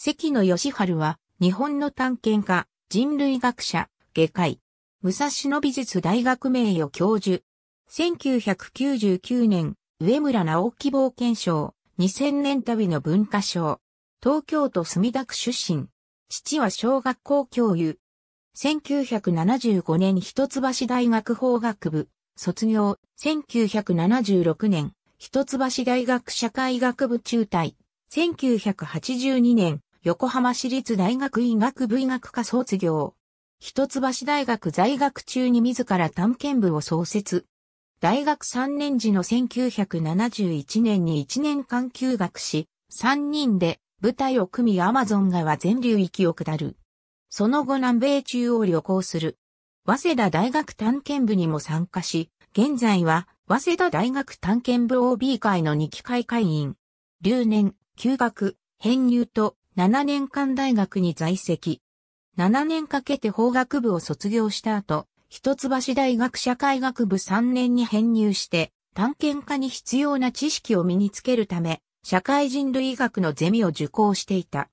関野義春は、日本の探検家、人類学者、外科医、武蔵野美術大学名誉教授。1999年、上村直樹冒険賞、2000年旅の文化賞。東京都墨田区出身。父は小学校教諭。1975年一橋大学法学部、卒業。1976年、一橋大学社会学部中退。1982年、横浜市立大学医学部医学科卒業。一橋大学在学中に自ら探検部を創設。大学3年時の1971年に1年間休学し、3人で舞台を組みアマゾン川全流域を下る。その後南米中を旅行する。早稲田大学探検部にも参加し、現在は早稲田大学探検部 OB 会の2期会会員。留年、休学、編入と7年間大学に在籍。7年かけて法学部を卒業した後、一橋大学社会学部3年に編入して、探検家に必要な知識を身につけるため、社会人類学のゼミを受講していた。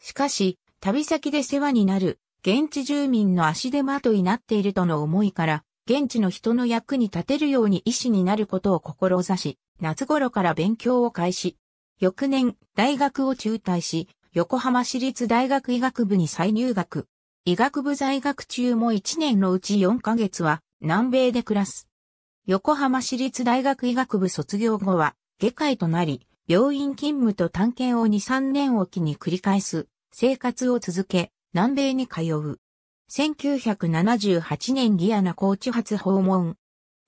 しかし、旅先で世話になる、現地住民の足手まといになっているとの思いから、現地の人の役に立てるように医師になることを志し、夏頃から勉強を開始。翌年、大学を中退し、横浜市立大学医学部に再入学。医学部在学中も1年のうち4ヶ月は南米で暮らす。横浜市立大学医学部卒業後は、外科医となり、病院勤務と探検を2、3年おきに繰り返す、生活を続け、南米に通う。1978年ギアナ高知初訪問。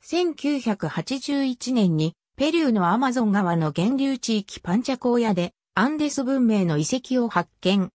1981年にペルーのアマゾン川の源流地域パンチャ荒屋でアンデス文明の遺跡を発見。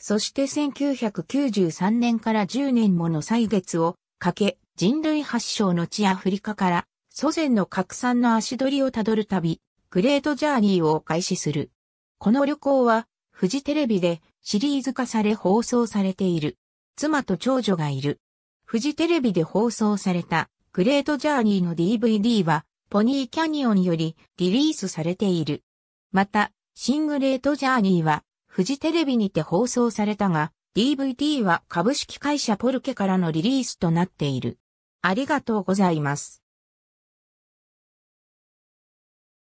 そして1993年から10年もの歳月をかけ、人類発祥の地アフリカから祖先の拡散の足取りをたどる旅、グレートジャーニーを開始する。この旅行は、フジテレビでシリーズ化され放送されている。妻と長女がいる。フジテレビで放送されたグレートジャーニーの DVD はポニーキャニオンよりリリースされている。また、シングレートジャーニーは、フジテレビにて放送されたが、DVD は株式会社ポルケからのリリースとなっている。ありがとうございます。